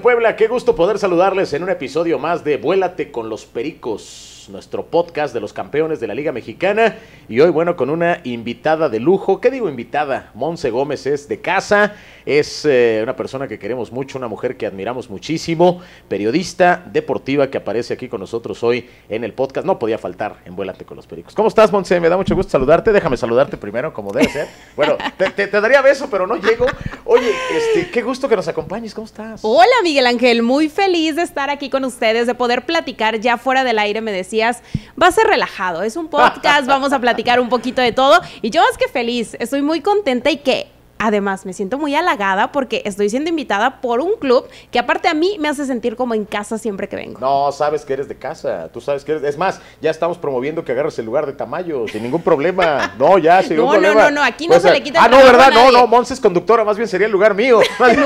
Puebla, qué gusto poder saludarles en un episodio más de Vuélate con los Pericos nuestro podcast de los campeones de la Liga Mexicana. Y hoy, bueno, con una invitada de lujo. ¿Qué digo invitada? Monse Gómez es de casa, es eh, una persona que queremos mucho, una mujer que admiramos muchísimo, periodista deportiva que aparece aquí con nosotros hoy en el podcast. No podía faltar en con los Pericos. ¿Cómo estás, Monse? Me da mucho gusto saludarte. Déjame saludarte primero, como debe ser. Bueno, te, daría beso, pero no llego. Oye, este, qué gusto que nos acompañes. ¿Cómo estás? Hola, Miguel Ángel. Muy feliz de estar aquí con ustedes, de poder platicar ya fuera del aire, me decía va a ser relajado, es un podcast, vamos a platicar un poquito de todo. Y yo más que feliz, estoy muy contenta y que Además, me siento muy halagada porque estoy siendo invitada por un club que aparte a mí me hace sentir como en casa siempre que vengo. No, sabes que eres de casa, tú sabes que eres... Es más, ya estamos promoviendo que agarres el lugar de Tamayo, sin ningún problema. No, ya, sin ningún problema. No, no, no, aquí no se le quita Ah, no, ¿verdad? No, no, Monse es conductora, más bien sería el lugar mío. no, no,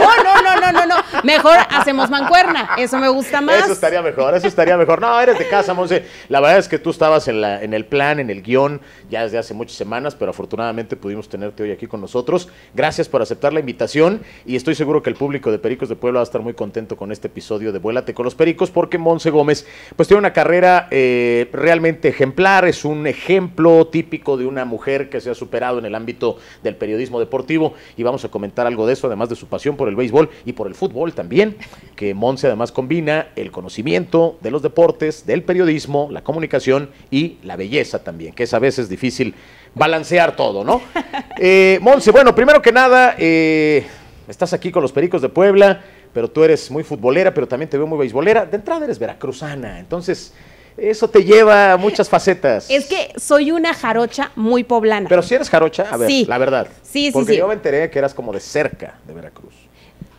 no, no, no, Mejor hacemos mancuerna, eso me gusta más. Eso estaría mejor, eso estaría mejor. No, eres de casa, Monse. La verdad es que tú estabas en, la, en el plan, en el guión, ya desde hace muchas semanas, pero afortunadamente pudimos tenerte hoy aquí con nosotros. Gracias Gracias por aceptar la invitación y estoy seguro que el público de Pericos de Puebla va a estar muy contento con este episodio de Vuélate con los Pericos porque Monse Gómez pues tiene una carrera eh, realmente ejemplar, es un ejemplo típico de una mujer que se ha superado en el ámbito del periodismo deportivo y vamos a comentar algo de eso, además de su pasión por el béisbol y por el fútbol también, que Monse además combina el conocimiento de los deportes, del periodismo, la comunicación y la belleza también, que es a veces difícil balancear todo, ¿no? Eh, Monse, bueno, primero que nada, eh, estás aquí con los Pericos de Puebla, pero tú eres muy futbolera, pero también te veo muy beisbolera. De entrada eres veracruzana, entonces... Eso te lleva a muchas facetas. Es que soy una jarocha muy poblana. Pero si eres jarocha, a ver, la verdad. Sí, sí, Porque yo me enteré que eras como de cerca de Veracruz.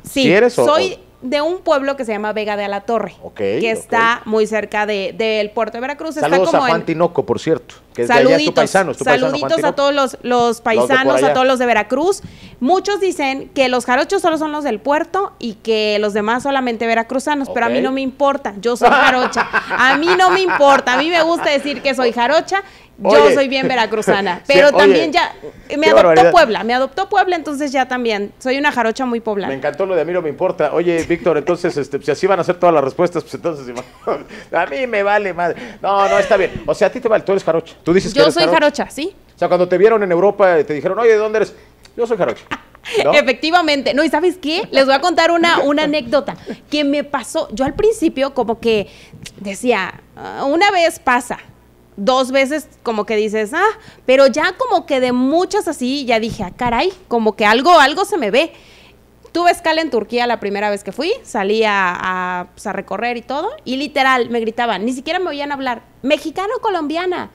Sí, eres soy, de un pueblo que se llama Vega de la Torre, que está muy cerca del de, puerto de Veracruz. está como a Juan por cierto. saluditos, a todos los, paisanos, a todos los de Veracruz. Muchos dicen que los jarochos solo son los del puerto y que los demás solamente veracruzanos, pero a mí no me importa, yo soy jarocha. a mí no me importa, a mí me gusta decir que soy jarocha yo soy bien veracruzana, pero también ya me adoptó Puebla, me adoptó Puebla, entonces ya también soy una jarocha muy poblana. Me encantó lo de a me importa. Oye, Víctor, entonces este, si así van a ser todas las respuestas, pues entonces a mí me vale madre. No, no, está bien. O sea, a ti te vale, tú eres jarocha. Tú dices Yo soy jarocha. ¿sí? O sea, cuando te vieron en Europa y eh, te dijeron, "Oye, ¿de dónde eres?" Yo soy jarocha. Efectivamente. No, y ¿sabes qué? Les voy a contar una, una anécdota que me pasó. Yo al principio como que decía, ah, una vez pasa, dos veces como que dices, ah, pero ya como que de muchas así, ya dije, ah, caray, como que algo, algo se me ve. Tuve escala en Turquía la primera vez que fui, salí a, pues, recorrer y todo, y literal me gritaban, ni siquiera me oían hablar, mexicano colombiana.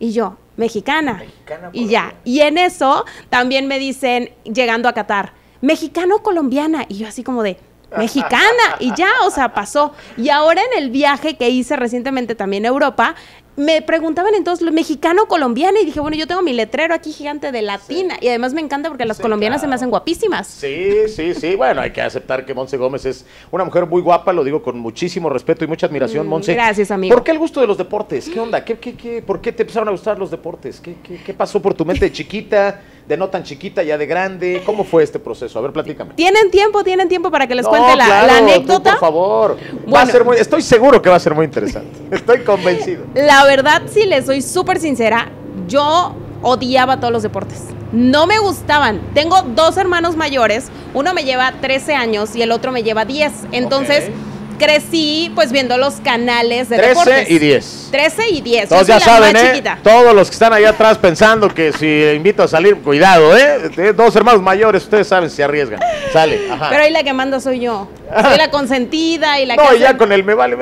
Y yo, mexicana. mexicana y ya. Y en eso también me dicen, llegando a Qatar, mexicano colombiana. Y yo así como de, mexicana y ya, o sea, pasó. Y ahora en el viaje que hice recientemente también a Europa, me preguntaban entonces lo mexicano colombiana y dije, bueno, yo tengo mi letrero aquí gigante de latina y además me encanta porque las colombianas se me hacen guapísimas. Sí, sí, sí, bueno, hay que aceptar que Monse Gómez es una mujer muy guapa, lo digo con muchísimo respeto y mucha admiración, mm, Monse. Gracias, amigo. ¿Por qué el gusto de los deportes? ¿Qué onda? ¿Qué, qué, qué, por qué te empezaron a gustar los deportes? ¿Qué, qué pasó por tu mente de chiquita? de no tan chiquita, ya de grande. ¿Cómo fue este proceso? A ver, platícame. ¿Tienen tiempo? ¿Tienen tiempo para que les cuente la, anécdota? por favor. va a ser muy, estoy seguro que va a ser muy interesante. Estoy convencido. La verdad, si les soy súper sincera, yo odiaba todos los deportes. No me gustaban. Tengo dos hermanos mayores. Uno me lleva 13 años y el otro me lleva 10. Entonces crecí pues viendo los canales de 13 y 10. 13 y 10. Todos ya saben, ¿eh? Todos los que están allá atrás pensando que si invito a salir, cuidado, ¿eh? Dos hermanos mayores, ustedes saben, si arriesgan. Sale. Pero ahí la que manda soy yo. Soy la consentida y la No, ya con el me vale,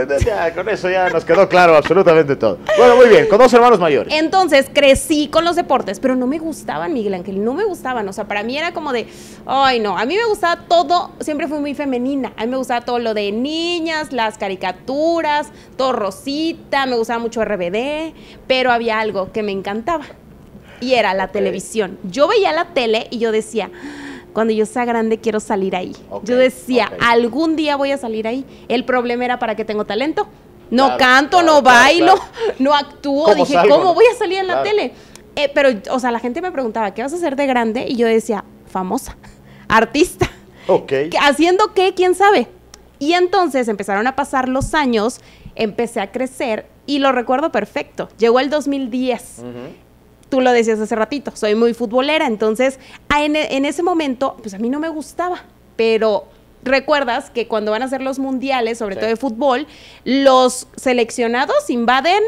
con eso ya nos quedó claro absolutamente todo. Bueno, muy bien, con dos hermanos mayores. Entonces crecí con los deportes, pero no me gustaban, Miguel Ángel, no me gustaban. O sea, para mí era como de, ay, no, a mí me gustaba todo, siempre fui muy femenina. A mí me gustaba todo lo de niñas, las caricaturas, todo rosita, me gustaba mucho RBD, pero había algo que me encantaba y era la televisión. Yo veía la tele y yo decía, cuando yo sea grande quiero salir ahí. yo decía, algún día voy a salir ahí. El problema era para que tengo talento. No canto, no bailo, no actúo. Dije, ¿cómo voy a salir en la tele? Eh, pero, o sea, la gente me preguntaba, ¿qué vas a hacer de grande? Y yo decía, famosa, artista. Ok. ¿Haciendo qué? ¿Quién sabe? Y entonces empezaron a pasar los años, empecé a crecer y lo recuerdo perfecto. Llegó el 2010 tú lo decías hace ratito, soy muy futbolera, entonces en, ese momento, pues a mí no me gustaba, pero recuerdas que cuando van a ser los mundiales, sobre todo de fútbol, los seleccionados invaden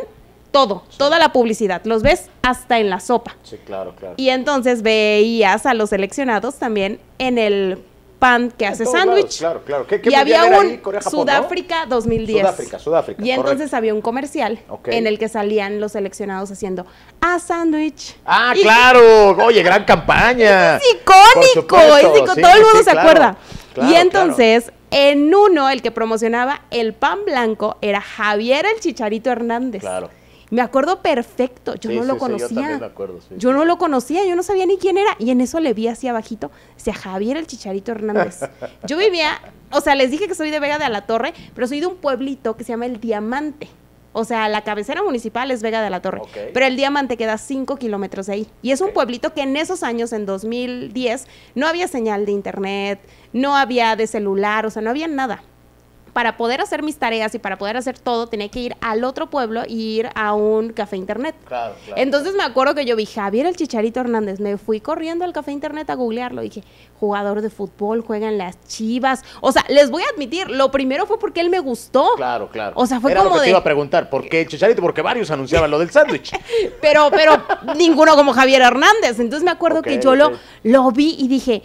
todo, toda la publicidad, los ves hasta en la sopa. Sí, claro, claro. Y entonces veías a los seleccionados también en el pan que hace sándwich. Claro, claro. ¿Qué, y había un Corea, Sudáfrica 2010. Sudáfrica, Sudáfrica. Y entonces había un comercial en el que salían los seleccionados haciendo a sándwich! ¡Ah, claro! Oye, gran campaña. Es icónico, icónico, todo el mundo se acuerda. y entonces, en uno, el que promocionaba el pan blanco era Javier el Chicharito Hernández. Claro. Me acuerdo perfecto, yo no lo conocía. yo, no lo conocía, yo no sabía ni quién era. Y en eso le vi así abajito, sea, Javier el Chicharito Hernández. yo vivía, o sea, les dije que soy de Vega de la Torre, pero soy de un pueblito que se llama El Diamante. O sea, la cabecera municipal es Vega de la Torre, pero el diamante queda 5 kilómetros de ahí. Y es un pueblito que en esos años, en 2010, no había señal de internet, no había de celular, o sea, no había nada para poder hacer mis tareas y para poder hacer todo, tenía que ir al otro pueblo y ir a un café internet. Claro, claro. Entonces me acuerdo que yo vi Javier el Chicharito Hernández, me fui corriendo al café internet a googlearlo, dije, jugador de fútbol, juegan las chivas. O sea, les voy a admitir, lo primero fue porque él me gustó. Claro, claro. O sea, fue como lo que te iba a preguntar, ¿por qué el Chicharito? Porque varios anunciaban lo del sándwich. pero, pero ninguno como Javier Hernández. Entonces me acuerdo que yo lo, lo vi y dije,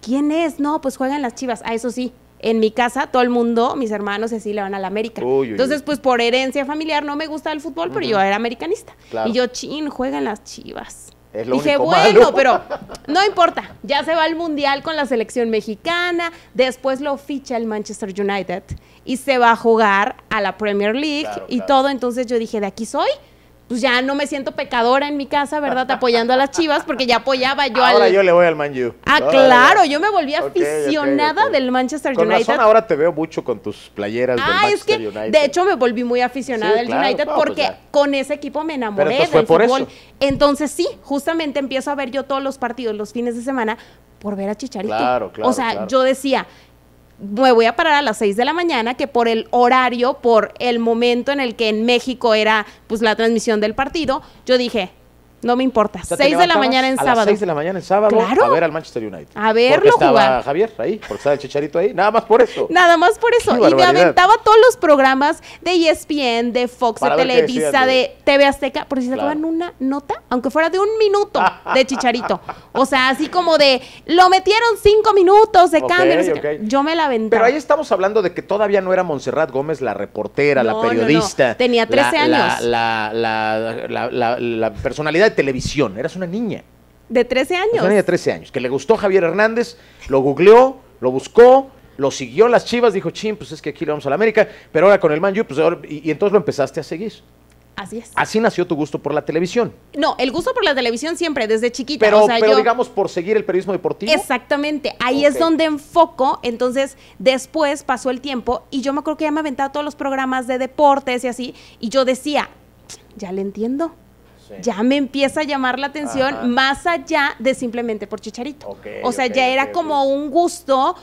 ¿quién es? No, pues juegan las chivas. Ah, eso sí, en mi casa todo el mundo, mis hermanos así le van a la América. Entonces, pues por herencia familiar no me gusta el fútbol, pero yo era americanista. Y yo, chin, juegan las chivas. Dije, bueno, pero no importa, ya se va al Mundial con la selección mexicana, después lo ficha el Manchester United y se va a jugar a la Premier League y todo. Entonces yo dije, de aquí soy, pues ya no me siento pecadora en mi casa, ¿verdad? Apoyando a las chivas, porque ya apoyaba yo ahora al. Ahora yo le voy al Man Ah, claro, yo me volví aficionada del Manchester United. ahora te veo mucho con tus playeras ah, del Manchester es que, De hecho, me volví muy aficionada del United pues porque con ese equipo me enamoré del fútbol. Entonces, sí, justamente empiezo a ver yo todos los partidos los fines de semana por ver a Chicharito. Claro, claro. O sea, yo decía, me voy a parar a las 6 de la mañana, que por el horario, por el momento en el que en México era pues la transmisión del partido, yo dije, no me importa. seis de la mañana en sábado. Las de la mañana en sábado a ver al Manchester United. A verlo porque estaba jugar. Javier ahí, porque estaba el Chicharito ahí, nada más por eso. Nada más por eso. y me aventaba todos los programas de ESPN, de Fox, de Televisa, de TV Azteca, por si sacaban una nota, aunque fuera de un minuto de Chicharito. o sea, así como de, lo metieron cinco minutos de cambio. Yo me la aventaba. Pero ahí estamos hablando de que todavía no era Montserrat Gómez la reportera, la periodista. Tenía 13 años. la, la, la personalidad televisión, eras una niña. De 13 años. Una niña de 13 años, que le gustó Javier Hernández, lo googleó, lo buscó, lo siguió las chivas, dijo, chin, pues es que aquí le vamos a la América, pero ahora con el Man pues ahora, y, entonces lo empezaste a seguir. Así es. Así nació tu gusto por la televisión. No, el gusto por la televisión siempre, desde chiquita. Pero, digamos, por seguir el periodismo deportivo. Exactamente, ahí es donde enfoco. Entonces, después pasó el tiempo y yo me acuerdo que ya me aventaba todos los programas de deportes y así, y yo decía, ya le entiendo ya me empieza a llamar la atención más allá de simplemente por Chicharito. o sea, ya era como un gusto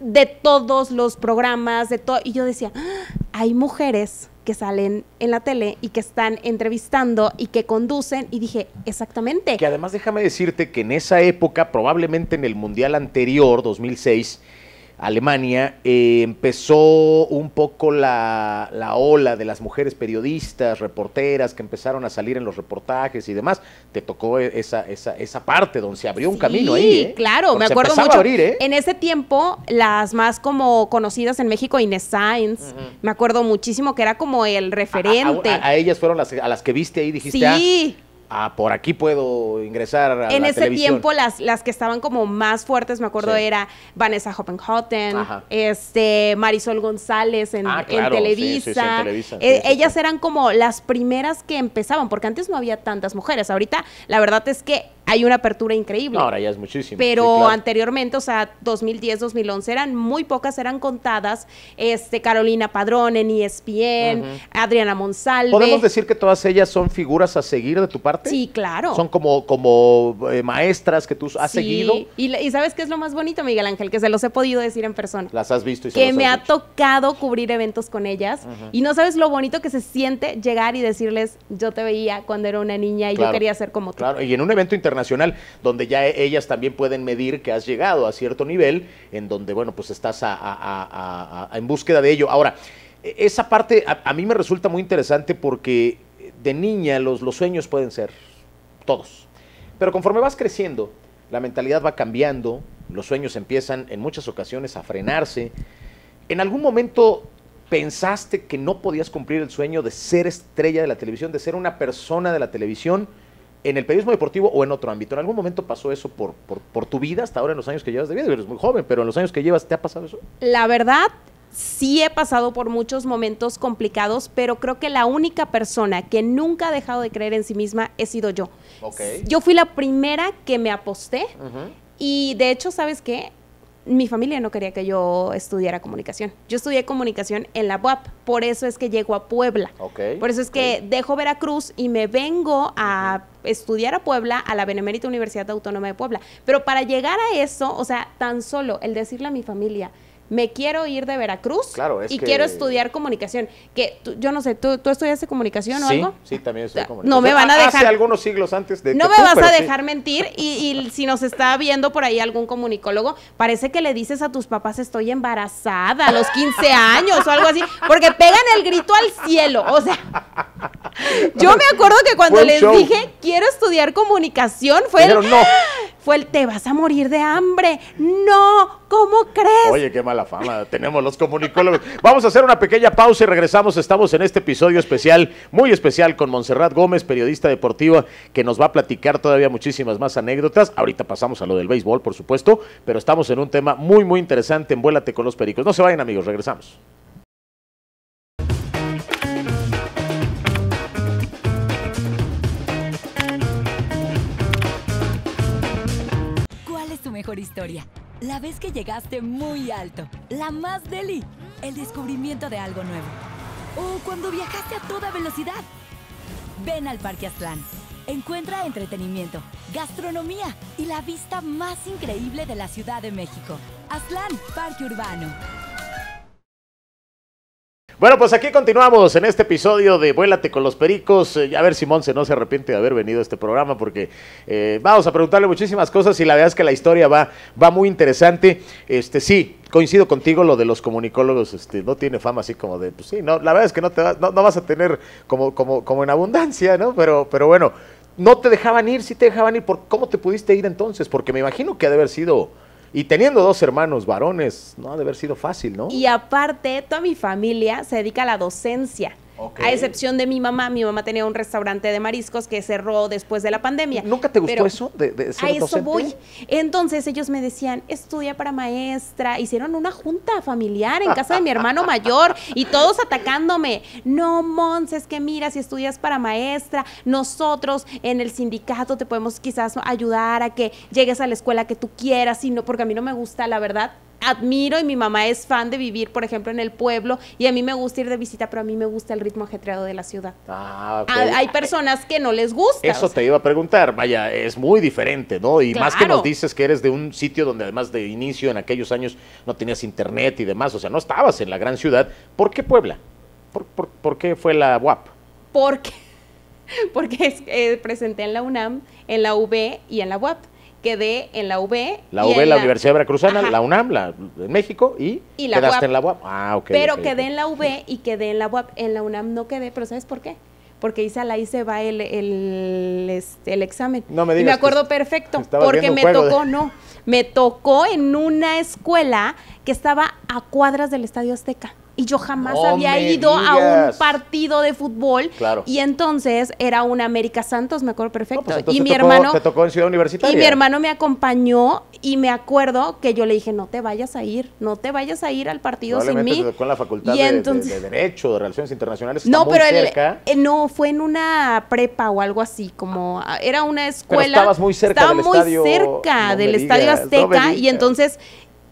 de todos los programas, de todo. Y yo decía, ah, hay mujeres que salen en la tele y que están entrevistando y que conducen. Y dije, exactamente. Que además déjame decirte que en esa época, probablemente en el Mundial anterior, 2006, Alemania, eh, empezó un poco la, ola de las mujeres periodistas, reporteras que empezaron a salir en los reportajes y demás. Te tocó e, esa, esa, esa parte donde se abrió un camino ahí. Sí, ¿eh? claro, me acuerdo mucho. A ¿eh? En ese tiempo, las más como conocidas en México, Inés Sainz, me acuerdo muchísimo que era como el referente. A, ellas fueron las, a las que viste ahí, dijiste. Ah, sí ah, por aquí puedo ingresar a En ese tiempo las, las que estaban como más fuertes, me acuerdo, era Vanessa Hoppenhotten, este, Marisol González en, Televisa. ellas eran como las primeras que empezaban, porque antes no había tantas mujeres. Ahorita la verdad es que hay una apertura increíble. Ahora ya es muchísimo. Pero anteriormente, o sea, 2010, 2011, eran muy pocas, eran contadas. Este, Carolina Padrón en ESPN, Adriana Monsalve. ¿Podemos decir que todas ellas son figuras a seguir de tu parte? Sí, claro. Son como, como eh, maestras que tú has sí. seguido. Y, y ¿sabes qué es lo más bonito, Miguel Ángel? Que se los he podido decir en persona. Las has visto y se Que me ha tocado cubrir eventos con ellas. Y no sabes lo bonito que se siente llegar y decirles, yo te veía cuando era una niña y yo quería ser como tú. Claro, y en un evento internacional Nacional, donde ya e-, ellas también pueden medir que has llegado a cierto nivel, en donde, bueno, pues estás a, en búsqueda de ello. Ahora, e-, esa parte a, mí me resulta muy interesante porque de niña los, los sueños pueden ser todos, pero conforme vas creciendo, la mentalidad va cambiando, los sueños empiezan en muchas ocasiones a frenarse. ¿En algún momento pensaste que no podías cumplir el sueño de ser estrella de la televisión, de ser una persona de la televisión? en el periodismo deportivo o en otro ámbito. ¿En algún momento pasó eso por, tu vida hasta ahora en los años que llevas de vida? Eres muy joven, pero en los años que llevas, ¿te ha pasado eso? La verdad, sí he pasado por muchos momentos complicados, pero creo que la única persona que nunca ha dejado de creer en sí misma he sido yo. Yo fui la primera que me aposté y de hecho, ¿sabes qué? mi familia no quería que yo estudiara comunicación. Yo estudié comunicación en la UAP, por eso es que llego a Puebla. por eso es que dejo Veracruz y me vengo a estudiar a Puebla, a la Benemérita Universidad Autónoma de Puebla. Pero para llegar a eso, o sea, tan solo el decirle a mi familia, me quiero ir de Veracruz y quiero estudiar comunicación. Que yo no sé, ¿tú, ¿tú estudiaste comunicación o algo? Sí, también estudié ah, comunicación. No me van a ah, dejar. Hace algunos siglos antes de. No me vas a dejar mentir y, si nos está viendo por ahí algún comunicólogo, parece que le dices a tus papás estoy embarazada a los 15 años o algo así, porque pegan el grito al cielo. O sea, yo me acuerdo que cuando les dije quiero estudiar comunicación, fue el, no. ¡Ah! Fue el te vas a morir de hambre. No, ¿Cómo crees? Oye, qué mala fama tenemos los comunicólogos. Vamos a hacer una pequeña pausa y regresamos. Estamos en este episodio especial, muy especial, con Montserrat Gómez, periodista deportiva, que nos va a platicar todavía muchísimas más anécdotas. Ahorita pasamos a lo del béisbol, por supuesto, pero estamos en un tema muy, muy interesante. Envuélate con los pericos. No se vayan, amigos, regresamos. ¿Cuál es tu mejor historia? La vez que llegaste muy alto. La más deli. El descubrimiento de algo nuevo. O cuando viajaste a toda velocidad. Ven al Parque Aztlán. Encuentra entretenimiento, gastronomía y la vista más increíble de la Ciudad de México. Aztlán, Parque Urbano. Bueno, pues aquí continuamos en este episodio de Vuélate con los Pericos. Eh, a ver si Monse no se arrepiente de haber venido a este programa porque eh, vamos a preguntarle muchísimas cosas y la verdad es que la historia va, va muy interesante. Este Sí, coincido contigo lo de los comunicólogos, este no tiene fama así como de, pues sí, no, la verdad es que no, te no, vas a tener como, como, como en abundancia, ¿no? Pero, pero bueno, no te dejaban ir, sí te dejaban ir. ¿Por ¿Cómo te pudiste ir entonces? Porque me imagino que ha de haber sido y teniendo dos hermanos varones, no ha de haber sido fácil, ¿no? Y aparte, toda mi familia se dedica a la docencia. A excepción de mi mamá, mi mamá tenía un restaurante de mariscos que cerró después de la pandemia. ¿Nunca te gustó eso? De, a eso voy. Entonces ellos me decían, estudia para maestra. Hicieron una junta familiar en casa de mi hermano mayor y todos atacándome. No, Mons, es que mira, si estudias para maestra, nosotros en el sindicato te podemos quizás ayudar a que llegues a la escuela que tú quieras, sino porque a mí no me gusta, la verdad admiro y mi mamá es fan de vivir, por ejemplo, en el pueblo y a mí me gusta ir de visita, pero a mí me gusta el ritmo ajetreado de la ciudad. Ah, ah hay personas que no les gusta. Eso te iba a preguntar, vaya, es muy diferente, ¿no? Y más que nos dices que eres de un sitio donde además de inicio en aquellos años no tenías internet y demás, o sea, no estabas en la gran ciudad. ¿Por qué Puebla? ¿Por, qué fue la UAP? Porque, porque es, eh, presenté en la UNAM, en la UB y en la UAP quedé en la UB. La UB, la, la, Universidad Veracruzana, la UNAM, la, de México, y, quedaste en la UAP. Ah, ok. Pero quedé en la UB y quedé en la UAP. En la UNAM no quedé, pero ¿sabes por qué? Porque hice, la se va el, el, este, el examen. No me digas. me acuerdo perfecto, porque me tocó, no, me tocó en una escuela que estaba a cuadras del Estadio Azteca y yo jamás había ido a un partido de fútbol. Claro. Y entonces era un América Santos, me acuerdo pues perfecto. y mi hermano. Y mi hermano me acompañó y me acuerdo que yo le dije, no te vayas a ir, no te vayas a ir al partido sin mí. la facultad de, Derecho, de Relaciones Internacionales. no, pero cerca. Eh, no, fue en una prepa o algo así, como ah, era una escuela. estabas muy cerca estaba muy cerca del Estadio Azteca. y entonces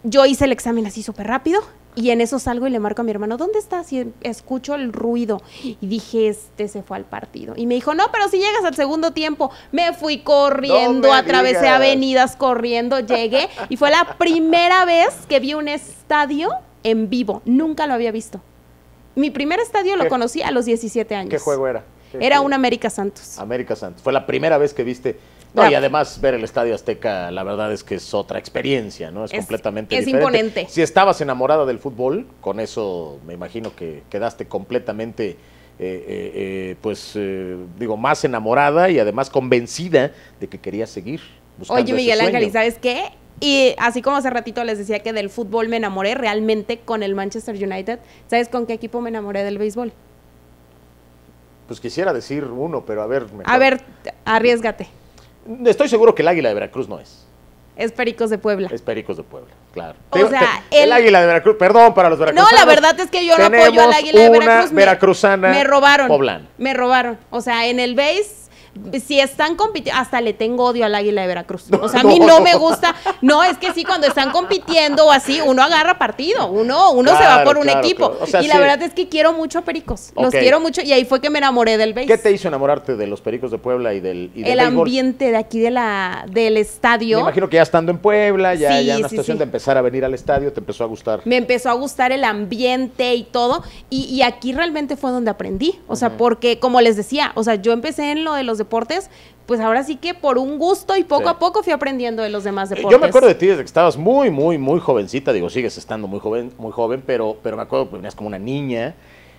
yo hice el examen así súper rápido y en eso salgo y le marco a mi hermano, ¿dónde estás? Y escucho el ruido. Y dije, este se fue al partido. Y me dijo, no, pero si llegas al segundo tiempo. Me fui corriendo, atravesé avenidas corriendo, llegué. y fue la primera vez que vi un estadio en vivo. Nunca lo había visto. Mi primer estadio lo conocí a los 17 años. ¿Qué juego era? era un América Santos. América Santos. Fue la primera vez que viste y además ver el Estadio Azteca, la verdad es que es otra experiencia, ¿no? Es, completamente es imponente. Si estabas enamorada del fútbol, con eso me imagino que quedaste completamente, eh, eh, eh, pues, digo, más enamorada y además convencida de que querías seguir. Buscando Oye, Miguel Ángel, ¿sabes qué? Y así como hace ratito les decía que del fútbol me enamoré realmente con el Manchester United, ¿sabes con qué equipo me enamoré del béisbol? Pues quisiera decir uno, pero a ver. A ver, arriesgate. Estoy seguro que el águila de Veracruz no es. Es Pericos de Puebla. Es Pericos de Puebla, claro. O sea, el, águila de Veracruz, perdón para los veracruzanos. No, la verdad es que yo no apoyo al águila de Veracruz. veracruzana me, robaron. Me robaron. O sea, en el base si están compitiendo, hasta le tengo odio al águila de Veracruz. O sea, a mí no, me gusta. No, es que sí, cuando están compitiendo o así, uno agarra partido, uno, uno se va por un equipo. y la verdad es que quiero mucho a Pericos, los quiero mucho y ahí fue que me enamoré del béisbol. ¿Qué te hizo enamorarte de los Pericos de Puebla y del El ambiente de aquí de del estadio. Me imagino que ya estando en Puebla, ya, en la estación de empezar a venir al estadio, te empezó a gustar. Me empezó a gustar el ambiente y todo. Y, aquí realmente fue donde aprendí. O sea, porque como les decía, o sea, yo empecé en lo de los deportes, pues ahora sí que por un gusto y poco a poco fui aprendiendo de los demás deportes. Eh, yo me acuerdo de ti desde que estabas muy, muy, muy jovencita, digo, sigues estando muy joven, muy joven, pero, pero me acuerdo que venías como una niña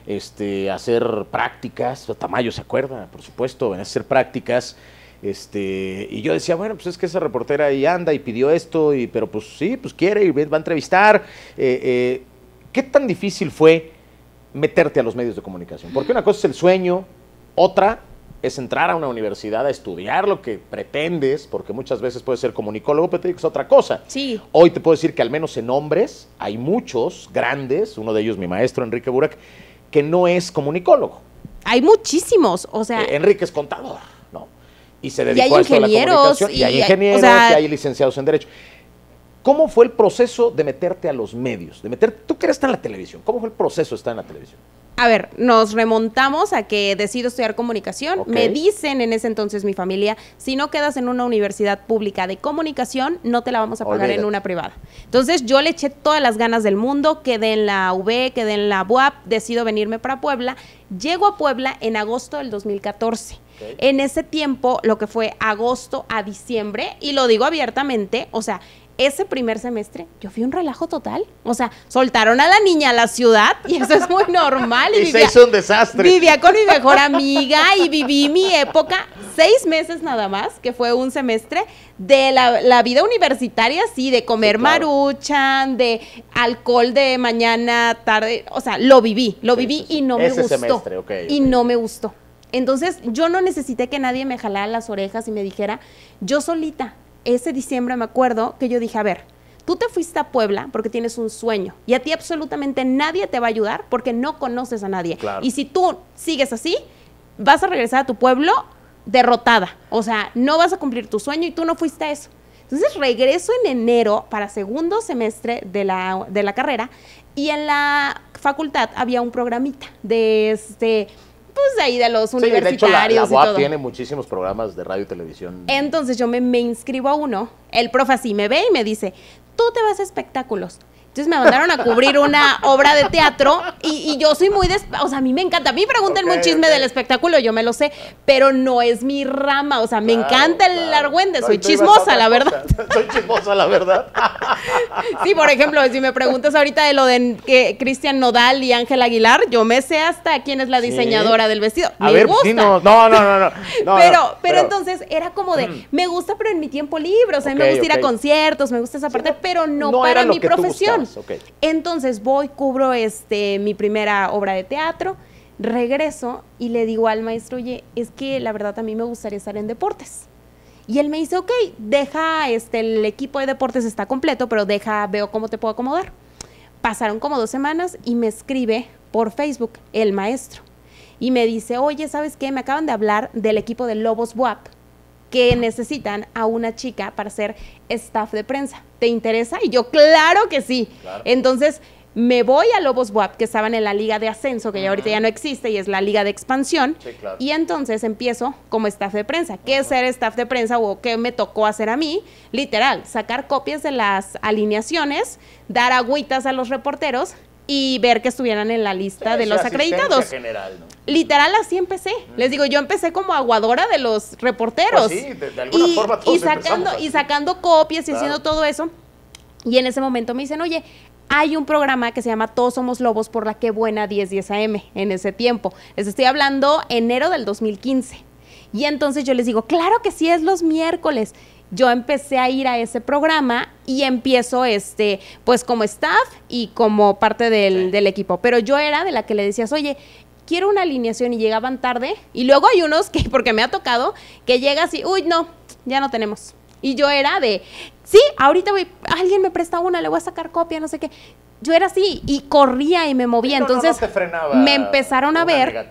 este, hacer prácticas, Tamayo se acuerda, por supuesto, venías a hacer prácticas. Este, y yo decía, bueno, pues es que esa reportera ahí anda y pidió esto, y, pero pues sí, pues quiere y va a entrevistar. Eh, eh, ¿Qué tan difícil fue meterte a los medios de comunicación? Porque una cosa es el sueño, otra es entrar a una universidad a estudiar lo que pretendes, porque muchas veces puedes ser comunicólogo, pero te digo que es otra cosa. Sí. Hoy te puedo decir que al menos en hombres hay muchos grandes, uno de ellos mi maestro Enrique Burak, que no es comunicólogo. Hay muchísimos, o sea. Eh, Enrique es contador, ¿no? Y se dedicó a la comunicación. Y, hay ingenieros, y hay licenciados en Derecho. ¿Cómo fue el proceso de meterte a los medios? De tú que eres en la televisión, ¿cómo fue el proceso de estar en la televisión? a ver, nos remontamos a que decido estudiar comunicación. Me dicen en ese entonces mi familia, si no quedas en una universidad pública de comunicación, no te la vamos a pagar en una privada. Entonces yo le eché todas las ganas del mundo, quedé en la UB, quedé en la UAP, decido venirme para Puebla. Llego a Puebla en agosto del 2014. En ese tiempo, lo que fue agosto a diciembre, y lo digo abiertamente, o sea, ese primer semestre yo fui un relajo total. O sea, soltaron a la niña a la ciudad y eso es muy normal. Y, se hizo un desastre. Vivía con mi mejor amiga y viví mi época, seis meses nada más, que fue un semestre de la, vida universitaria, sí, de comer marucha, maruchan, de alcohol de mañana, tarde. O sea, lo viví, lo viví y no me gustó. Semestre, okay, y no me gustó. Entonces yo no necesité que nadie me jalara las orejas y me dijera, yo solita ese diciembre me acuerdo que yo dije, a ver, tú te fuiste a Puebla porque tienes un sueño y a ti absolutamente nadie te va a ayudar porque no conoces a nadie. Y si tú sigues así, vas a regresar a tu pueblo derrotada. O sea, no vas a cumplir tu sueño y tú no fuiste a eso. Entonces regreso en enero para segundo semestre de la, de la carrera y en la facultad había un programita de este pues de ahí de los universitarios. De tiene muchísimos programas de radio y televisión. Entonces yo me, me inscribo a uno. El profe así me ve y me dice, tú te vas a espectáculos, entonces me mandaron a cubrir una obra de teatro y, yo soy muy, des... o sea, a mí me encanta. A mí pregúntenme mucho un chisme del espectáculo, yo me lo sé, pero no es mi rama. O sea, me encanta el argüende, soy chismosa, la verdad. Soy chismosa, la verdad. sí, por ejemplo, si me preguntas ahorita de lo de Cristian Nodal y Ángel Aguilar, yo me sé hasta quién es la diseñadora del vestido. A ver, gusta. no, no, no, no, pero, pero, entonces era como de, mm. me gusta, pero en mi tiempo libre. O sea, me gusta ir a conciertos, me gusta esa parte, pero no, para mi profesión. Entonces, voy, cubro este, mi primera obra de teatro, regreso y le digo al maestro, oye, es que la verdad a mí me gustaría estar en deportes. Y él me dice, ok, deja, este, el equipo de deportes está completo, pero deja, veo cómo te puedo acomodar. Pasaron como dos semanas y me escribe por Facebook el maestro. Y me dice, oye, ¿sabes qué? Me acaban de hablar del equipo de Lobos WAP que necesitan a una chica para ser staff de prensa. ¿Te interesa? Y yo, claro que sí. Entonces, me voy a Lobos Buap, que estaban en la liga de ascenso, que ya ahorita ya no existe y es la liga de expansión. Y entonces empiezo como staff de prensa. ¿Qué es ser staff de prensa o qué me tocó hacer a mí? Literal, sacar copias de las alineaciones, dar agüitas a los reporteros y ver que estuvieran en la lista de los acreditados. Literal así empecé. Les digo, yo empecé como aguadora de los reporteros. Pues sí, de, alguna y, forma y sacando y sacando copias y haciendo todo eso. Y en ese momento me dicen, "Oye, hay un programa que se llama Todos somos lobos por la que buena 1010 AM en ese tiempo. Les estoy hablando enero del 2015. Y entonces yo les digo, "Claro que sí, es los miércoles." yo empecé a ir a ese programa y empiezo este, pues como staff y como parte del, equipo. Pero yo era de la que le decías, oye, quiero una alineación y llegaban tarde. Y luego hay unos que, porque me ha tocado, que llegas y, uy, no, ya no tenemos. Y yo era de, sí, ahorita voy, alguien me presta una, le voy a sacar copia, no sé qué. Yo era así y corría y me movía. Entonces me empezaron a ver.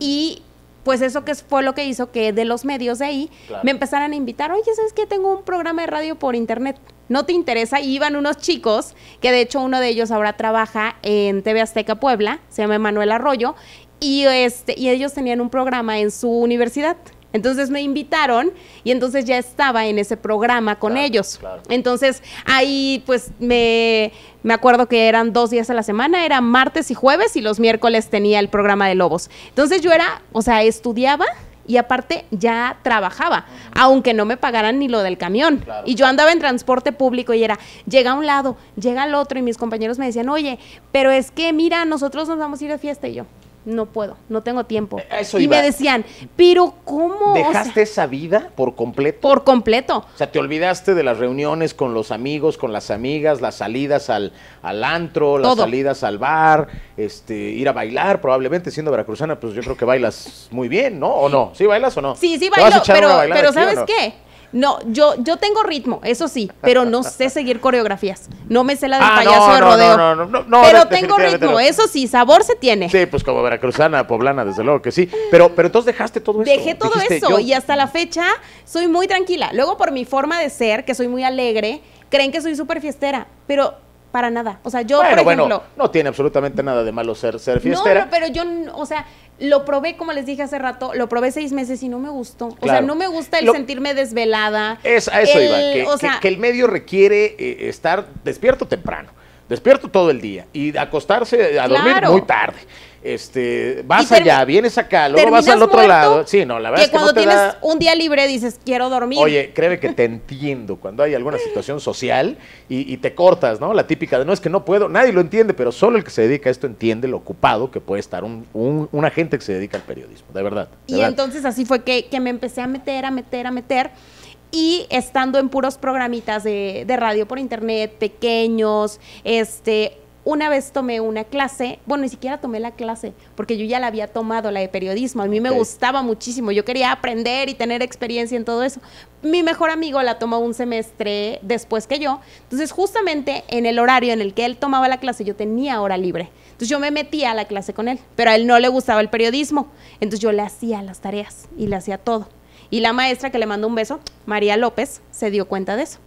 Y pues eso que fue lo que hizo que de los medios de ahí me empezaran a invitar, oye, ¿sabes qué? Tengo un programa de radio por internet, ¿no te interesa? Y iban unos chicos, que de hecho uno de ellos ahora trabaja en TV Azteca Puebla, se llama Manuel Arroyo, y, este, y ellos tenían un programa en su universidad. Entonces me invitaron y entonces ya estaba en ese programa con ellos. Entonces ahí pues me, acuerdo que eran dos días a la semana, era martes y jueves y los miércoles tenía el programa de Lobos. Entonces yo era, o sea, estudiaba y aparte ya trabajaba, aunque no me pagaran ni lo del camión. Y yo andaba en transporte público y era, llega a un lado, llega al otro y mis compañeros me decían, oye, pero es que mira, nosotros nos vamos a ir de fiesta y yo no puedo, no tengo tiempo. y me decían, pero ¿cómo? ¿Dejaste esa vida por completo? Por completo. O sea, te olvidaste de las reuniones con los amigos, con las amigas, las salidas al, al antro, las salidas al bar, este, ir a bailar, probablemente siendo veracruzana, pues yo creo que bailas muy bien, ¿no? ¿O no? ¿Sí bailas o no? Sí, sí bailo, pero, pero ¿sabes qué? No, yo, yo tengo ritmo, eso sí, pero no sé seguir coreografías. No me sé la del ah, payaso de rodeo. No, no, no, no pero tengo ritmo, eso sí, sabor se tiene. Sí, pues como veracruzana, poblana, desde luego que sí. Pero, pero entonces dejaste todo eso. Dejé todo eso y hasta la fecha soy muy tranquila. Luego por mi forma de ser, que soy muy alegre, creen que soy súper fiestera, pero para nada. O sea, yo, por ejemplo. Bueno, no tiene absolutamente nada de malo ser, ser fiestera. No, pero yo, o sea, lo probé, como les dije hace rato, lo probé seis meses y no me gustó. O sea, no me gusta el sentirme desvelada. Es, a eso iba, que, o sea, que, el medio requiere eh, estar despierto temprano, despierto todo el día y acostarse a dormir muy tarde este, vas allá, vienes acá, luego vas al otro lado. Sí, no, la verdad es que cuando tienes un día libre dices, quiero dormir. Oye, cree que te entiendo cuando hay alguna situación social y, te cortas, ¿no? La típica de no es que no puedo, nadie lo entiende, pero solo el que se dedica a esto entiende lo ocupado que puede estar un, agente que se dedica al periodismo, de verdad. y entonces así fue que, me empecé a meter, a meter, a meter y estando en puros programitas de, de, radio por internet, pequeños, este, una vez tomé una clase, bueno, ni siquiera tomé la clase, porque yo ya la había tomado, la de periodismo. A mí me gustaba muchísimo, yo quería aprender y tener experiencia en todo eso. Mi mejor amigo la tomó un semestre después que yo. Entonces, justamente en el horario en el que él tomaba la clase, yo tenía hora libre. Entonces, yo me metía a la clase con él, pero a él no le gustaba el periodismo. Entonces, yo le hacía las tareas y le hacía todo. Y la maestra que le mandó un beso, María López, se dio cuenta de eso.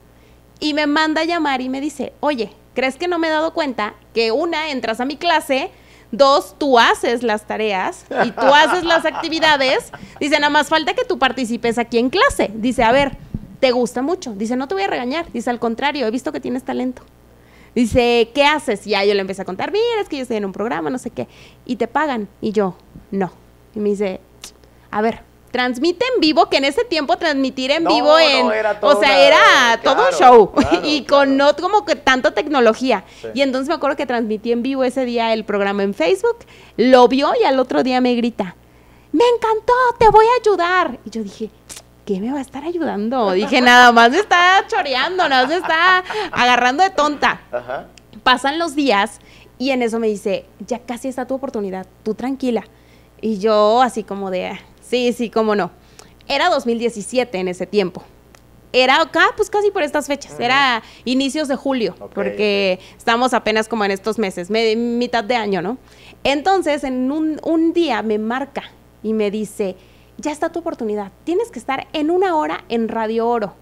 Y me manda a llamar y me dice, oye, ¿Crees que no me he dado cuenta que una, entras a mi clase, Dos, tú haces las tareas y tú haces las actividades. Dice, nada más falta que tú participes aquí en clase. Dice, a ver, te gusta mucho. Dice, no te voy a regañar. Dice, al contrario, he visto que tienes talento. Dice, ¿qué haces? Y ya yo le empecé a contar, mira, es que yo estoy en un programa, no sé qué. Y te pagan. Y yo, no. Y me dice, a ver, transmite en vivo, que en ese tiempo transmitir en vivo en... o sea, era todo un show y con no como que tanta tecnología. Y entonces me acuerdo que transmití en vivo ese día el programa en Facebook, lo vio y al otro día me grita, me encantó, te voy a ayudar. Y yo dije, ¿qué me va a estar ayudando? Dije, nada más me está choreando, nada más me está agarrando de tonta. Pasan los días y en eso me dice, ya casi está tu oportunidad, tú tranquila. Y yo así como de, Sí, sí, cómo no. Era 2017 en ese tiempo. Era acá, pues casi por estas fechas, era inicios de julio, porque estamos apenas como en estos meses, mitad de año, ¿no? Entonces, en un, día me marca y me dice, ya está tu oportunidad, tienes que estar en una hora en Radio Oro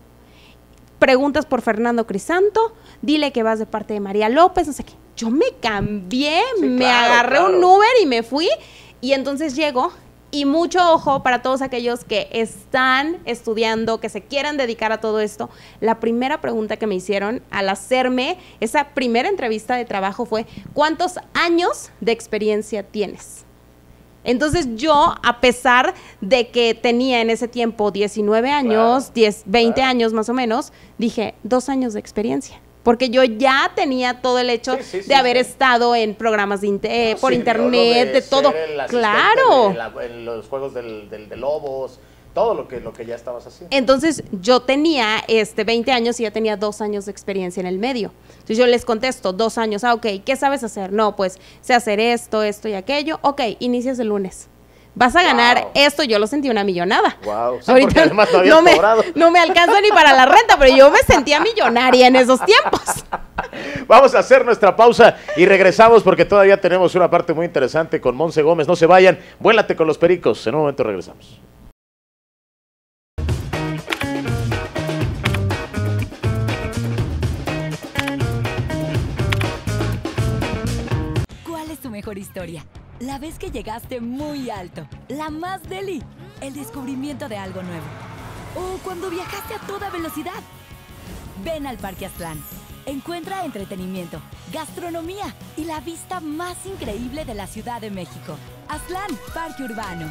preguntas por Fernando Crisanto, dile que vas de parte de María López, no sé qué. Yo me cambié, me agarré un Uber y me fui. Y entonces llego y mucho ojo para todos aquellos que están estudiando, que se quieran dedicar a todo esto. La primera pregunta que me hicieron al hacerme esa primera entrevista de trabajo fue, ¿cuántos años de experiencia tienes? Entonces yo, a pesar de que tenía en ese tiempo 19 años, 20 años más o menos, dije, dos años de experiencia porque yo ya tenía todo el hecho de haber estado en programas de eh, por internet, de, todo. Claro. en los juegos de lobos, todo lo que, lo que ya estabas haciendo. Entonces, yo tenía este 20 años y ya tenía dos años de experiencia en el medio. Entonces, yo les contesto, dos años, ah, ok, ¿qué sabes hacer? No, pues sé hacer esto, esto y aquello. Ok, inicias el lunes vas a ganar esto, yo lo sentí una millonada. Wow. Ahorita no, me, no, me, alcanza ni para la renta, pero yo me sentía millonaria en esos tiempos. Vamos a hacer nuestra pausa y regresamos porque todavía tenemos una parte muy interesante con Monse Gómez. No se vayan, vuélate con los pericos. En un momento regresamos. ¿Cuál es tu mejor historia? La vez que llegaste muy alto. La más deli. El descubrimiento de algo nuevo. O cuando viajaste a toda velocidad. Ven al Parque Aztlán. Encuentra entretenimiento, gastronomía y la vista más increíble de la Ciudad de México. Aztlán, Parque Urbano.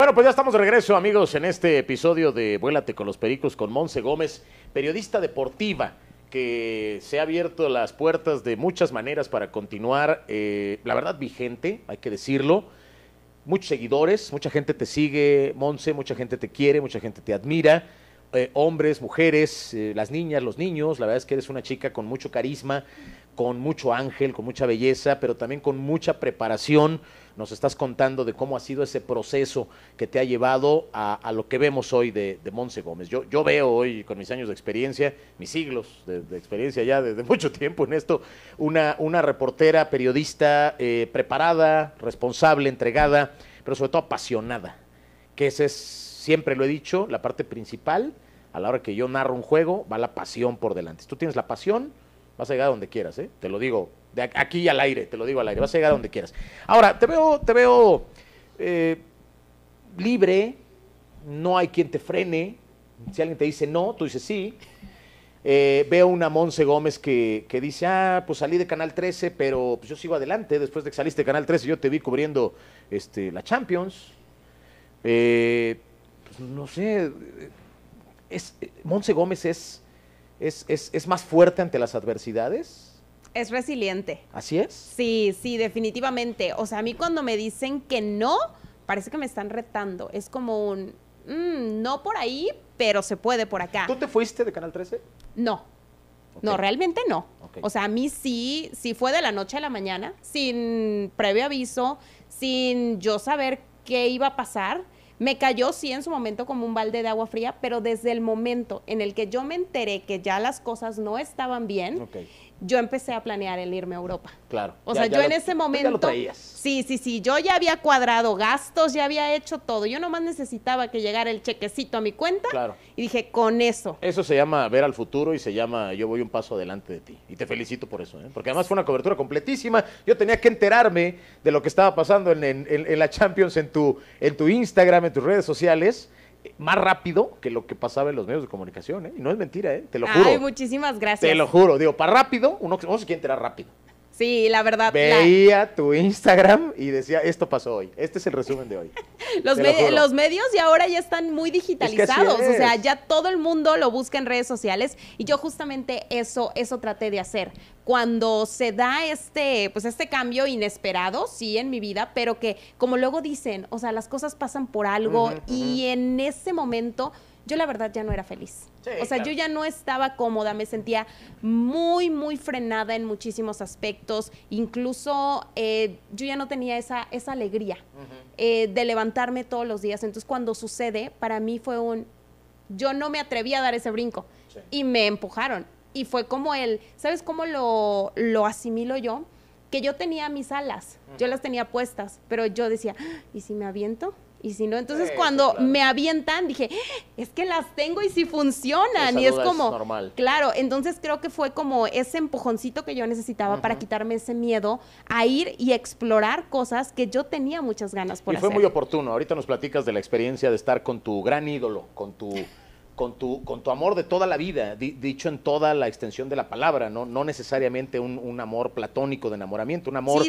Bueno, pues ya estamos de regreso, amigos, en este episodio de Vuélate con los Pericos con Monse Gómez, periodista deportiva que se ha abierto las puertas de muchas maneras para continuar, eh, la verdad, vigente, hay que decirlo. Muchos seguidores, mucha gente te sigue, Monse, mucha gente te quiere, mucha gente te admira. Eh, hombres, mujeres, eh, las niñas, los niños. La verdad es que eres una chica con mucho carisma, con mucho ángel, con mucha belleza, pero también con mucha preparación nos estás contando de cómo ha sido ese proceso que te ha llevado a, lo que vemos hoy de, de Monse Gómez. Yo, yo veo hoy, con mis años de experiencia, mis siglos de, experiencia ya desde mucho tiempo en esto, una, una reportera, periodista eh, preparada, responsable, entregada, pero sobre todo apasionada, que ese es, siempre lo he dicho, la parte principal. A la hora que yo narro un juego, va la pasión por delante. tú tienes la pasión, vas a llegar a donde quieras, ¿eh? Te lo digo de aquí al aire, te lo digo al aire, vas a llegar a donde quieras. Ahora, te veo, te veo eh, libre, no hay quien te frene, si alguien te dice no, tú dices sí. Eh, veo una Monse Gómez que, dice, ah, pues salí de Canal 13, pero pues yo sigo adelante, después de que saliste de Canal 13 yo te vi cubriendo este, la Champions. Eh, pues, no sé, es, Monse Gómez es, es, es más fuerte ante las adversidades. Es resiliente. ¿Así es? Sí, sí, definitivamente. O sea, a mí cuando me dicen que no, parece que me están retando. Es como un, mm, no por ahí, pero se puede por acá. ¿Tú te fuiste de Canal 13? No. No, realmente no. O sea, a mí sí, sí fue de la noche a la mañana, sin previo aviso, sin yo saber qué iba a pasar. Me cayó, sí, en su momento como un balde de agua fría, pero desde el momento en el que yo me enteré que ya las cosas no estaban bien, yo empecé a planear el irme a Europa. Claro. O sea, yo en ese momento. lo traías. Sí, sí, sí. Yo ya había cuadrado gastos, ya había hecho todo. Yo nomás necesitaba que llegara el chequecito a mi cuenta. Claro. Y dije, con eso. Eso se llama ver al futuro y se llama yo voy un paso adelante de ti. Y te felicito por eso, ¿eh? porque además fue una cobertura completísima. Yo tenía que enterarme de lo que estaba pasando en, en la Champions en tu, en tu Instagram, en tus redes sociales más rápido que lo que pasaba en los medios de comunicación, ¿eh? Y no es mentira, ¿eh? Te lo juro. Ay, muchísimas gracias. Te lo juro. Digo, para rápido, uno, uno se quiere enterar rápido. Sí, la verdad. Veía tu Instagram y decía, esto pasó hoy. Este es el resumen de hoy. los, medios y ahora ya están muy digitalizados. o sea, ya todo el mundo lo busca en redes sociales. Y yo justamente eso, eso traté de hacer. Cuando se da este, pues este cambio inesperado, sí, en mi vida, pero que, como luego dicen, o sea, las cosas pasan por algo y en ese momento yo la verdad ya no era feliz. o sea, yo ya no estaba cómoda, me sentía muy, muy frenada en muchísimos aspectos, incluso eh, yo ya no tenía esa, esa alegría eh, de levantarme todos los días. Entonces cuando sucede, para mí fue un, yo no me atreví a dar ese brinco y me empujaron. Y fue como el, ¿sabes cómo lo, lo asimilo yo? Que yo tenía mis alas, yo las tenía puestas, pero yo decía, ah, ¿y si me aviento? Y si no, entonces cuando me avientan, dije, es que las tengo y si funcionan. y es como, normal. claro, entonces creo que fue como ese empujoncito que yo necesitaba para quitarme ese miedo a ir y explorar cosas que yo tenía muchas ganas por y Y fue muy oportuno. Ahorita nos platicas de la experiencia de estar con tu gran ídolo, con tu... Con tu, con tu amor de toda la vida, dicho en toda la extensión de la palabra, no, no necesariamente un, amor platónico de enamoramiento, un amor,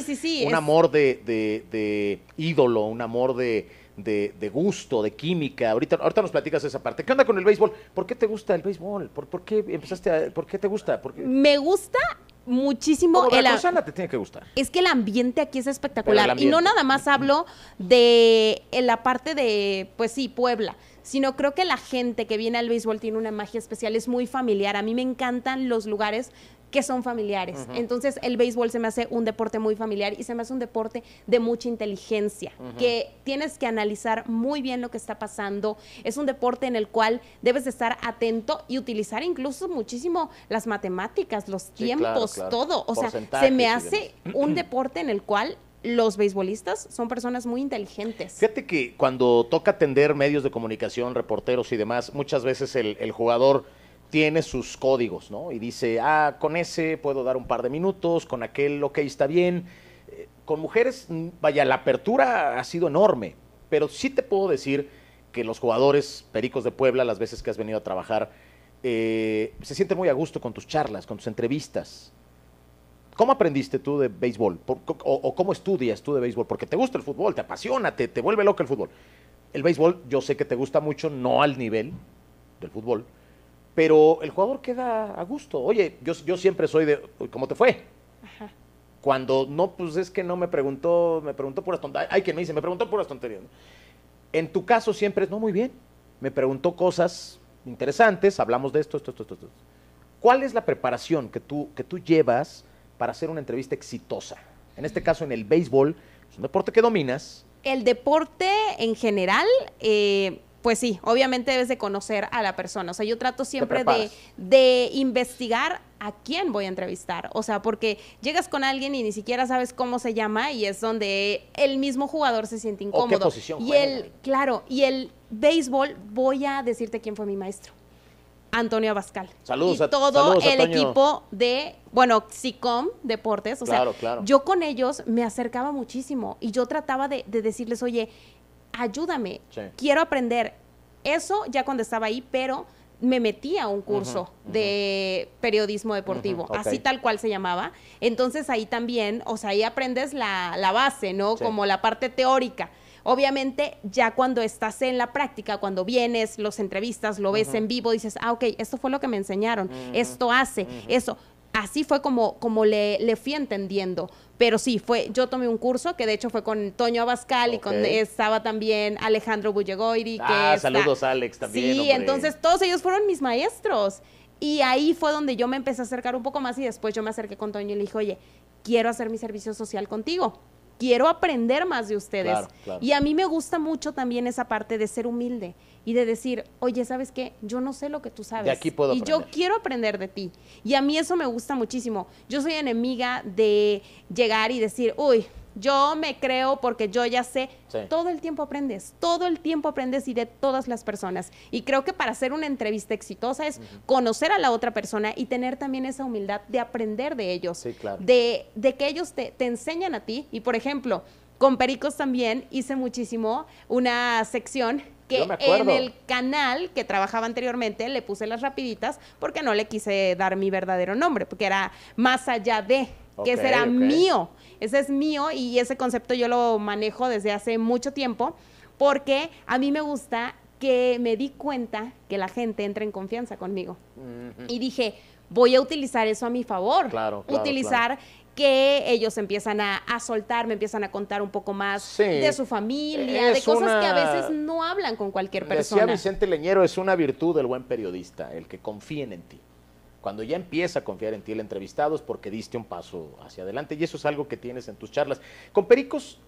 un amor de ídolo, un amor de, de, de gusto, de química. Ahorita, ahorita nos platicas esa parte. ¿Qué onda con el béisbol? ¿Por qué te gusta el béisbol? ¿Por, qué empezaste a, por qué te gusta? Me gusta muchísimo el ambiente. te tiene que gustar. Es que el ambiente aquí es espectacular y no nada más hablo de la parte de pues sí, Puebla, sino creo que la gente que viene al béisbol tiene una magia especial, es muy familiar. A mí me encantan los lugares que son familiares. Entonces el béisbol se me hace un deporte muy familiar y se me hace un deporte de mucha inteligencia, que tienes que analizar muy bien lo que está pasando. Es un deporte en el cual debes estar atento y utilizar incluso muchísimo las matemáticas, los tiempos, todo. O sea, se me hace un deporte en el cual los beisbolistas son personas muy inteligentes. Fíjate que cuando toca atender medios de comunicación, reporteros y demás, muchas veces el, jugador tiene sus códigos, ¿no? Y dice, ah, con ese puedo dar un par de minutos, con aquel, ok, está bien. Eh, con mujeres, mm, vaya, la apertura ha sido enorme, pero sí te puedo decir que los jugadores pericos de Puebla, las veces que has venido a trabajar, eh, se sienten muy a gusto con tus charlas, con tus entrevistas. ¿Cómo aprendiste tú de béisbol? o, cómo estudias tú de béisbol? Porque te gusta el fútbol, te apasiona, te, te vuelve loco el fútbol. El béisbol yo sé que te gusta mucho, no al nivel del fútbol, pero el jugador queda a gusto. Oye, yo, yo siempre soy de, ¿cómo te fue? Ajá. Cuando no, pues es que no me preguntó, me preguntó puras tonterías. Hay quien me dice, me preguntó puras tonterías. En tu caso siempre es, no, muy bien. Me preguntó cosas interesantes, hablamos de esto, esto, esto, esto. esto. ¿Cuál es la preparación que tú, que tú llevas? para hacer una entrevista exitosa? En este caso, en el béisbol, es un deporte que dominas. El deporte en general, eh, pues sí, obviamente debes de conocer a la persona. O sea, yo trato siempre de, investigar a quién voy a entrevistar. O sea, porque llegas con alguien y ni siquiera sabes cómo se llama y es donde el mismo jugador se siente incómodo. ¿O qué posición y el, claro, y el béisbol, voy a decirte quién fue mi maestro. Antonio Abascal. Saludos y todo el equipo de, bueno, SICOM Deportes. O sea, yo con ellos me acercaba muchísimo y yo trataba de, decirles, oye, ayúdame, quiero aprender. Eso ya cuando estaba ahí, pero me metí a un curso de periodismo deportivo, así tal cual se llamaba. Entonces ahí también, o sea, ahí aprendes la, la base, ¿no? Como la parte teórica Obviamente, ya cuando estás en la práctica, cuando vienes, los entrevistas, lo ves en vivo, dices, ah, ok, esto fue lo que me enseñaron, esto hace, eso. Así fue como, como le, le fui entendiendo. Pero sí, fue, yo tomé un curso que de hecho fue con Toño Abascal y con estaba también Alejandro Bullegoiri. ah, saludos Alex también. Sí, entonces todos ellos fueron mis maestros. Y ahí fue donde yo me empecé a acercar un poco más y después yo me acerqué con Toño y le dije, oye, quiero hacer mi servicio social contigo quiero aprender más de ustedes. Y a mí me gusta mucho también esa parte de ser humilde y de decir, oye, ¿sabes qué? Yo no sé lo que tú sabes. y yo quiero aprender de ti. Y a mí eso me gusta muchísimo. Yo soy enemiga de llegar y decir, uy, yo me creo porque yo ya sé. Todo el tiempo aprendes, todo el tiempo aprendes y de todas las personas. Y creo que para hacer una entrevista exitosa es conocer a la otra persona y tener también esa humildad de aprender de ellos, sí, claro. de, que ellos te, enseñan a ti. Y por ejemplo, con Pericos también hice muchísimo una sección que en el canal que trabajaba anteriormente le puse las rapiditas porque no le quise dar mi verdadero nombre, porque era más allá de, que será mío. Ese es mío y ese concepto yo lo manejo desde hace mucho tiempo porque a mí me gusta que me di cuenta que la gente entra en confianza conmigo. Y dije, voy a utilizar eso a mi favor. Claro. utilizar que ellos empiezan a, soltar, me empiezan a contar un poco más de su familia, de cosas que a veces no hablan con cualquier persona. Decía Vicente Leñero, es una virtud del buen periodista, el que confíen en ti cuando ya empieza a confiar en ti el entrevistado es porque diste un paso hacia adelante y eso es algo que tienes en tus charlas. Con Pericos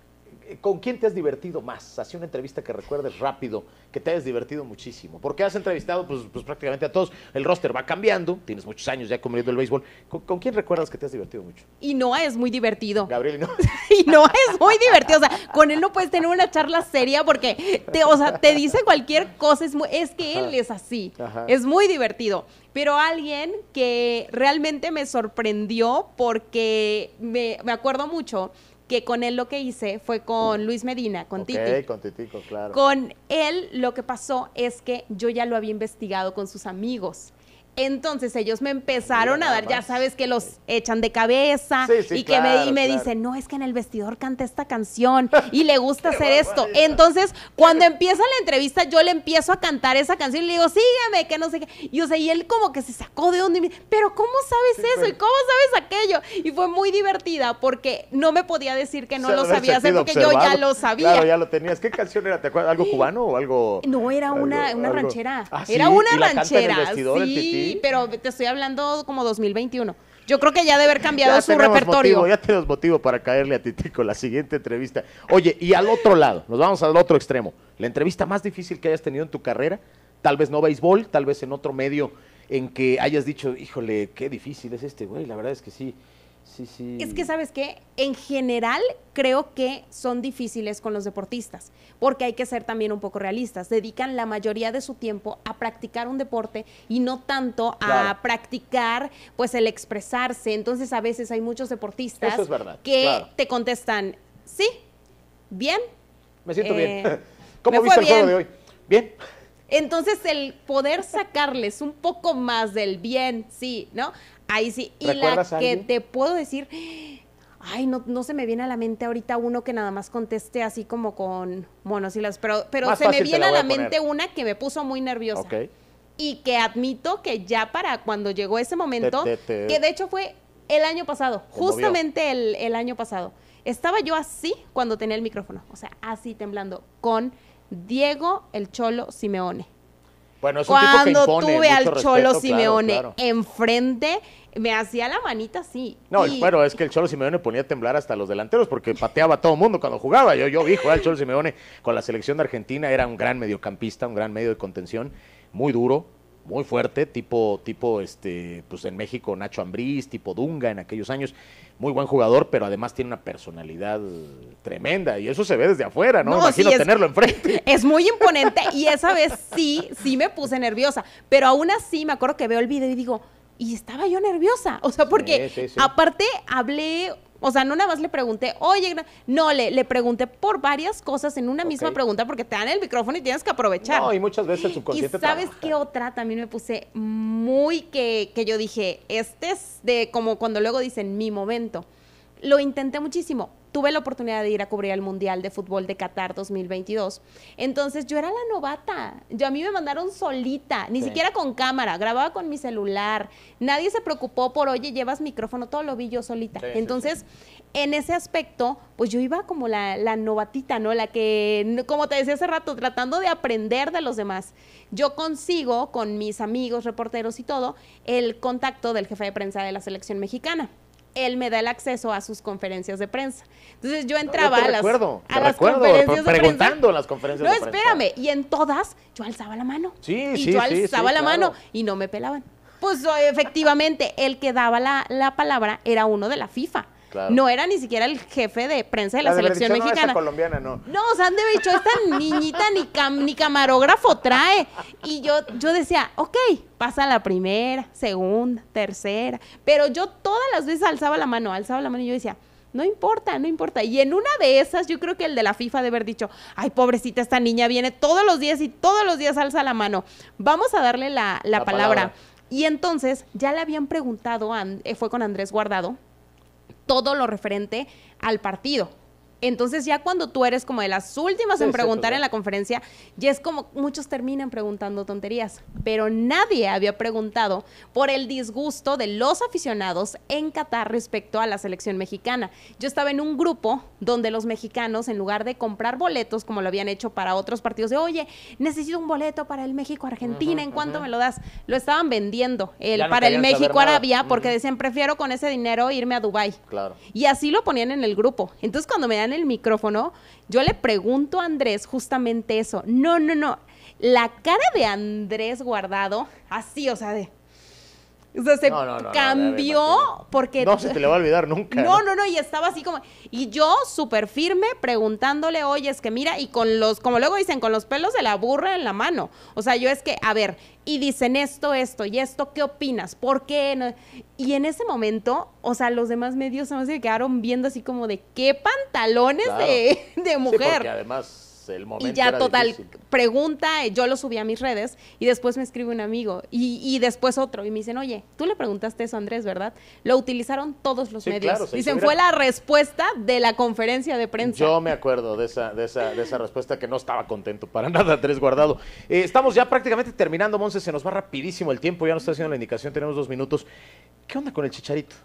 ¿Con quién te has divertido más? Hace una entrevista que recuerdes rápido, que te has divertido muchísimo. Porque has entrevistado pues, pues, prácticamente a todos. El roster va cambiando, tienes muchos años ya comiendo el béisbol. ¿Con, quién recuerdas que te has divertido mucho? Y Noah es muy divertido. Gabriel y Noah. es muy divertido. O sea, con él no puedes tener una charla seria porque te, o te dice cualquier cosa. Es, que él es así. Es muy divertido pero alguien que realmente me sorprendió porque me, me, acuerdo mucho que con él lo que hice fue con Luis Medina, con Tito. con Titico, claro. Con él lo que pasó es que yo ya lo había investigado con sus amigos. Entonces ellos me empezaron a dar, ya sabes que los echan de cabeza y que me, dicen, no, es que en el vestidor canta esta canción y le gusta hacer esto. Entonces, cuando empieza la entrevista, yo le empiezo a cantar esa canción y le digo, sígueme, que no sé qué. Y, o sea, y él como que se sacó de donde pero ¿cómo sabes eso? ¿Y cómo sabes aquello? Y fue muy divertida porque no me podía decir que no lo sabía hacer porque yo ya lo sabía. Claro, ya lo tenías. ¿Qué canción era? ¿Algo cubano o algo? No, era una, ranchera. era una ranchera. Sí sí, pero te estoy hablando como 2021. Yo creo que ya debe haber cambiado su repertorio. Ya ya tenemos motivo para caerle a Titico la siguiente entrevista. Oye, y al otro lado, nos vamos al otro extremo. La entrevista más difícil que hayas tenido en tu carrera, tal vez no béisbol, tal vez en otro medio en que hayas dicho, híjole, qué difícil es este güey, la verdad es que sí, Sí, sí. Es que, ¿sabes qué? En general, creo que son difíciles con los deportistas, porque hay que ser también un poco realistas. Dedican la mayoría de su tiempo a practicar un deporte y no tanto a practicar, pues, el expresarse. Entonces, a veces hay muchos deportistas que te contestan, sí, bien. Me siento eh, bien. ¿Cómo viste el juego de hoy? Bien. Entonces, el poder sacarles un poco más del bien, sí, ¿no? Ahí sí. Y la que te puedo decir, ay, no, no se me viene a la mente ahorita uno que nada más conteste así como con monosílabos, pero, pero se me viene a la mente una que me puso muy nerviosa. Y que admito que ya para cuando llegó ese momento, que de hecho fue el año pasado, justamente el, año pasado, estaba yo así cuando tenía el micrófono, o sea, así temblando, con Diego el Cholo Simeone. Bueno, Cuando tuve al Cholo Simeone enfrente, me hacía la manita así. No, bueno, es que el Cholo Simeone ponía a temblar hasta los delanteros porque pateaba a todo mundo cuando jugaba. Yo, yo vi jugar al Cholo Simeone con la selección de Argentina, era un gran mediocampista, un gran medio de contención, muy duro, muy fuerte, tipo, tipo este, pues en México Nacho Ambriz, tipo Dunga en aquellos años, muy buen jugador, pero además tiene una personalidad tremenda y eso se ve desde afuera, ¿no? Imagino tenerlo enfrente. Es muy imponente y esa vez sí, sí me puse nerviosa, pero aún así me acuerdo que veo el video y digo, y estaba yo nerviosa, o sea, porque aparte hablé o sea, no nada más le pregunté, oye, no, le, le pregunté por varias cosas en una misma pregunta porque te dan el micrófono y tienes que aprovechar. No, y muchas veces el subconsciente. Y sabes qué otra también me puse muy que, que yo dije, este es de como cuando luego dicen mi momento. Lo intenté muchísimo, tuve la oportunidad de ir a cubrir el Mundial de Fútbol de Qatar 2022. Entonces yo era la novata. Yo a mí me mandaron solita, ni siquiera con cámara, grababa con mi celular. Nadie se preocupó por, oye, llevas micrófono, todo lo vi yo solita. Entonces, en ese aspecto, pues yo iba como la, la novatita, ¿no? La que, como te decía hace rato, tratando de aprender de los demás. Yo consigo con mis amigos, reporteros y todo, el contacto del jefe de prensa de la selección mexicana él me da el acceso a sus conferencias de prensa. Entonces yo entraba a las, a las conferencias preguntando de las conferencias de prensa. No, espérame, y en todas yo alzaba la mano. Sí, y yo alzaba la mano y no me pelaban. Pues efectivamente, el que daba la palabra era uno de la FIFA. No era ni siquiera el jefe de prensa de la, selección mexicana. No, colombiana, no. No, o sea, han de hecho, esta niñita ni, ni camarógrafo trae. Y yo, yo decía, ok, pasa la primera, segunda, tercera. Pero yo todas las veces alzaba la mano, alzaba la mano y yo decía, no importa, no importa. Y en una de esas, yo creo que el de la FIFA debe haber dicho, ay, pobrecita, esta niña viene todos los días y todos los días alza la mano. Vamos a darle la, palabra. Y entonces ya le habían preguntado, eh, fue con Andrés Guardado, todo lo referente al partido. Entonces ya cuando tú eres como de las últimas en preguntar en la conferencia, ya es como muchos terminan preguntando tonterías, pero nadie había preguntado por el disgusto de los aficionados en Qatar respecto a la selección mexicana. Yo estaba en un grupo donde los mexicanos, en lugar de comprar boletos como lo habían hecho para otros partidos, de oye, necesito un boleto para el México-Argentina, ¿en cuánto me lo das? Lo estaban vendiendo para el México-Arabia porque decían, prefiero con ese dinero irme a Dubai. Claro. Y así lo ponían en el grupo. Entonces cuando me dan el micrófono, yo le pregunto a Andrés justamente eso. No, no, no. La cara de Andrés guardado, así, o sea, de... O sea, se cambió porque... No se te le va a olvidar nunca. No, no, no, y estaba así como... Y yo súper firme preguntándole, oye, es que mira, y con los, como luego dicen, con los pelos de la burra en la mano. O sea, yo es que, a ver, y dicen esto, esto y esto, ¿qué opinas? ¿Por qué? Y en ese momento, o sea, los demás medios se quedaron viendo así como de qué pantalones de, de, mujer. Sí, además el momento. Y ya, total, pregunta, eh, yo lo subí a mis redes y después me escribe un amigo y, después otro y me dicen, oye, tú le preguntaste eso a Andrés, ¿verdad? Lo utilizaron todos los medios. y dicen, fue la respuesta de la conferencia de prensa. Yo me acuerdo de esa, de esa, de esa respuesta que no estaba contento para nada, Andrés Guardado. Eh, estamos ya prácticamente terminando, Monse, se nos va rapidísimo el tiempo, ya nos está haciendo la indicación, tenemos dos minutos. ¿Qué onda con el chicharito?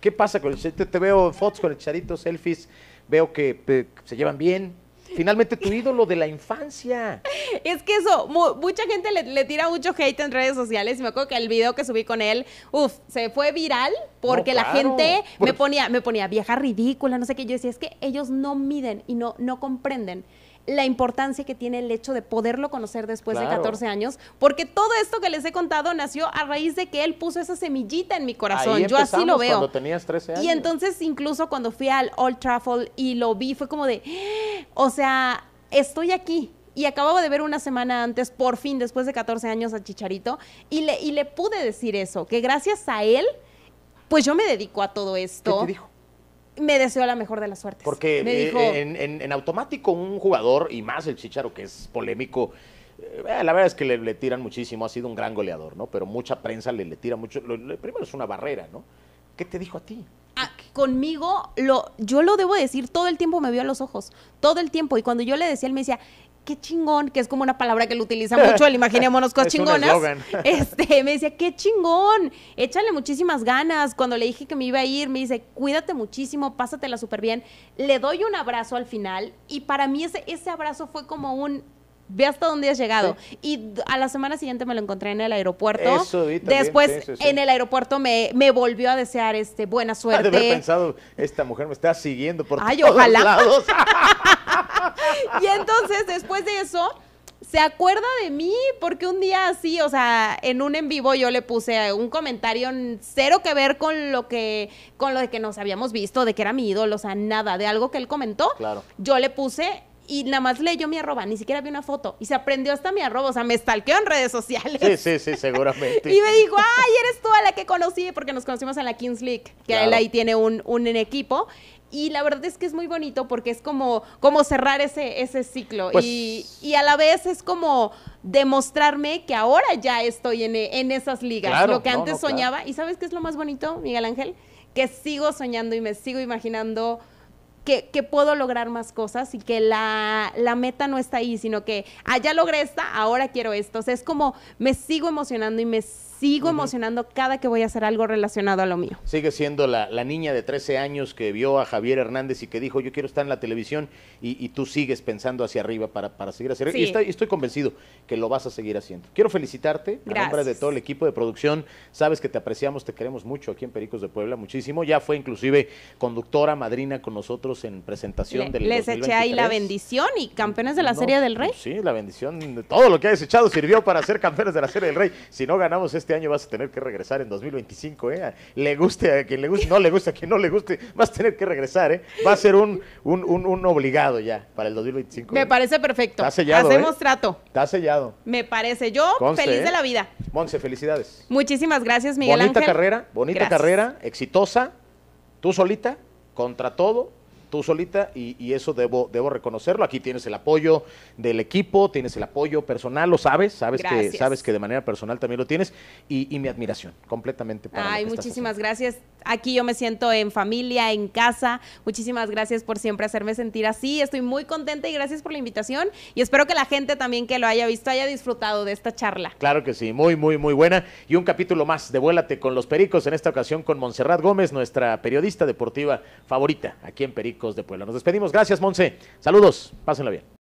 ¿Qué pasa con el chicharito? Te veo fotos con el chicharito, selfies, veo que eh, se llevan bien, finalmente tu ídolo de la infancia. Es que eso, mucha gente le, tira mucho hate en redes sociales y me acuerdo que el video que subí con él, uff, se fue viral porque la gente me ponía, me ponía vieja ridícula, no sé qué. Yo decía, es que ellos no miden y no, no comprenden la importancia que tiene el hecho de poderlo conocer después de 14 años, porque todo esto que les he contado nació a raíz de que él puso esa semillita en mi corazón. Yo así lo veo. Cuando años. Y entonces incluso cuando fui al Old Trafford y lo vi, fue como de, ah", o sea, estoy aquí y acababa de ver una semana antes, por fin, después de 14 años, a Chicharito, y le, y le pude decir eso, que gracias a él, pues yo me dedico a todo esto. ¿Qué dijo? me deseó la mejor de las suertes. Porque eh, en, automático un jugador, y más el Chicharo, que es polémico, eh, eh, la verdad es que le, tiran muchísimo, ha sido un gran goleador, ¿no? Pero mucha prensa le, le tira mucho. primero es una barrera, ¿no? ¿Qué te dijo a ti? Ah, conmigo, lo, yo lo debo decir, todo el tiempo me vio a los ojos, todo el tiempo. Y cuando yo le decía, él me decía, qué chingón, que es como una palabra que lo utiliza mucho el imaginémonos cosas chingonas. este, me decía, qué chingón, échale muchísimas ganas. Cuando le dije que me iba a ir, me dice, cuídate muchísimo, pásatela súper bien. Le doy un abrazo al final y para mí ese, ese abrazo fue como un, ve hasta dónde has llegado. Y a la semana siguiente me lo encontré en el aeropuerto. Después, en el aeropuerto me, me, volvió a desear este buena suerte. Ha de haber pensado, esta mujer me está siguiendo por Ay, todos ojalá. lados. y entonces, después de eso, se acuerda de mí porque un día así, o sea, en un en vivo yo le puse un comentario cero que ver con lo que con lo de que nos habíamos visto, de que era mi ídolo, o sea, nada, de algo que él comentó. Claro. Yo le puse y nada más leyó mi arroba, ni siquiera vi una foto. Y se aprendió hasta mi arroba, o sea, me stalkeó en redes sociales. Sí, sí, sí, seguramente. y me dijo, ay, eres tú a la que conocí, porque nos conocimos en la Kings League, que él ahí tiene un, un equipo. Y la verdad es que es muy bonito porque es como, como cerrar ese, ese ciclo. Pues y, a la vez es como demostrarme que ahora ya estoy en, esas ligas, lo que antes soñaba. ¿Y sabes qué es lo más bonito, Miguel Ángel? Que sigo soñando y me sigo imaginando que, puedo lograr más cosas y que la, la meta no está ahí, sino que allá ah, logré esta, ahora quiero esto. O sea, es como me sigo emocionando y me sigo emocionando cada que voy a hacer algo relacionado a lo mío. Sigue siendo la, la, niña de 13 años que vio a Javier Hernández y que dijo, yo quiero estar en la televisión y, tú sigues pensando hacia arriba para, para seguir haciendo. Y estoy, convencido que lo vas a seguir haciendo. Quiero felicitarte Gracias. nombre de todo el equipo de producción. Sabes que te apreciamos, te queremos mucho aquí en Pericos de Puebla, muchísimo. Ya fue inclusive conductora, madrina con nosotros en presentación del Les eché ahí la bendición y campeones de la Serie del Rey. Sí, la bendición. de Todo lo que has echado sirvió para ser campeones de la Serie del Rey. Si no ganamos este este año vas a tener que regresar en 2025, ¿eh? Le guste a quien le guste, no le guste a quien no le guste, vas a tener que regresar, ¿eh? Va a ser un, un, un, obligado ya para el 2025. Me eh. parece perfecto. Está sellado. Hacemos eh. trato. Está sellado. Me parece. Yo feliz de eh. la vida. Monse, felicidades. Muchísimas gracias, Miguel bonita Ángel. carrera, bonita carrera, exitosa, tú solita, contra todo, tú solita y, eso debo, debo reconocerlo. Aquí tienes el apoyo del equipo, tienes el apoyo personal, lo sabes, sabes, que, sabes que de manera personal también lo tienes y, mi admiración completamente. Para Ay, muchísimas gracias. Aquí yo me siento en familia, en casa. Muchísimas gracias por siempre hacerme sentir así. Estoy muy contenta y gracias por la invitación y espero que la gente también que lo haya visto haya disfrutado de esta charla. Claro que sí, muy, muy, muy buena. Y un capítulo más de con los Pericos, en esta ocasión con Montserrat Gómez, nuestra periodista deportiva favorita aquí en Perico de Puebla. Nos despedimos. Gracias, Monse. Saludos. Pásenla bien.